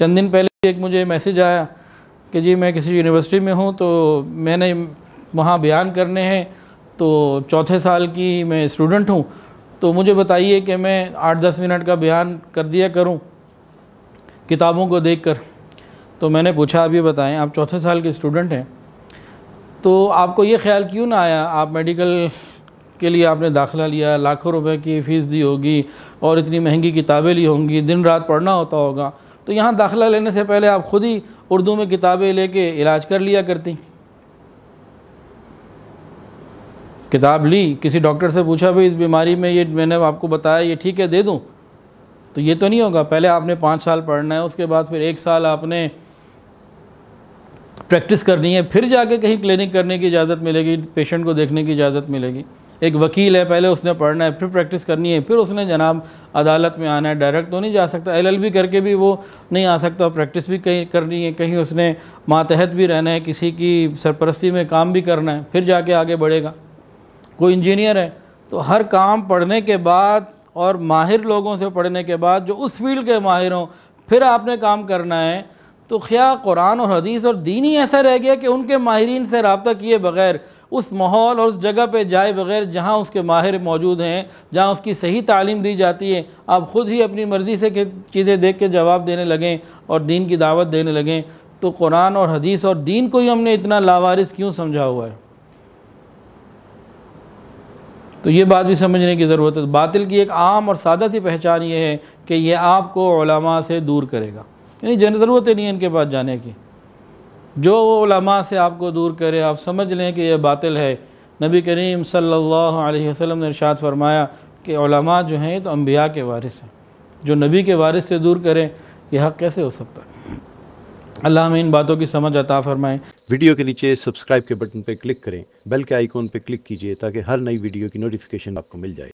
चंद दिन पहले एक मुझे मैसेज आया कि जी मैं किसी यूनिवर्सिटी में हूँ तो मैंने वहाँ बयान करने हैं तो चौथे साल की मैं स्टूडेंट हूँ तो मुझे बताइए कि मैं आठ दस मिनट का बयान कर दिया करूँ किताबों को देख कर तो मैंने पूछा आप ये बताएं आप चौथे साल के स्टूडेंट हैं तो आपको ये ख्याल क्यों ना आया आप मेडिकल के लिए आपने दाखिला लिया लाखों रुपए की फ़ीस दी होगी और इतनी महंगी किताबें ली होंगी दिन रात पढ़ना होता होगा तो यहाँ दाखिला लेने से पहले आप ख़ुद ही उर्दू में किताबें लेके इलाज कर लिया करती किताब ली किसी डॉक्टर से पूछा भाई इस बीमारी में ये मैंने आपको बताया ये ठीक है दे दूँ तो ये तो नहीं होगा पहले आपने पाँच साल पढ़ना है उसके बाद फिर एक साल आपने प्रैक्टिस करनी है फिर जाके कहीं क्लिनिक करने की इजाज़त मिलेगी पेशेंट को देखने की इजाज़त मिलेगी एक वकील है पहले उसने पढ़ना है फिर प्रैक्टिस करनी है फिर उसने जनाब अदालत में आना है डायरेक्ट तो नहीं जा सकता एलएलबी करके भी वो नहीं आ सकता प्रैक्टिस भी कहीं करनी है कहीं उसने मातहत भी रहना है किसी की सरपरस्ती में काम भी करना है फिर जाके आगे बढ़ेगा कोई इंजीनियर है तो हर काम पढ़ने के बाद और माहिर लोगों से पढ़ने के बाद जो उस फील्ड के माहिर हों फिर आपने काम करना है तो क्या कुरान और हदीस और दीन ही ऐसा रह गया कि उनके माहरीन से रबता किए बगैर उस माहौल और उस जगह पे जाए बगैर जहाँ उसके माहिर मौजूद हैं जहाँ उसकी सही तालीम दी जाती है आप ख़ुद ही अपनी मर्ज़ी से चीज़ें देख के जवाब देने लगें और दीन की दावत देने लगें तो कुरान और हदीस और दीन को ही हमने इतना लावारिस क्यों समझा हुआ है तो ये बात भी समझने की ज़रूरत है बातिल की एक आम और सादा सी पहचान ये है कि ये आपको से दूर करेगा यानी जन ज़रूरत नहीं है इनके पास जाने की जो लमा से आपको दूर करे आप समझ लें कि यह बातिल है नबी करीम सल्लल्लाहु अलैहि वसल्लम ने इरशाद फरमाया कि उलमा जो हैं तो अम्बिया के वारिस हैं जो नबी के वारिस से दूर करें यह हक कैसे हो सकता है अल्लाह हमें इन बातों की समझ अता फ़रमाएँ वीडियो के नीचे सब्सक्राइब के बटन पर क्लिक करें बेल के आइकॉन पर क्लिक कीजिए ताकि हर नई वीडियो की नोटिफिकेशन आपको मिल जाए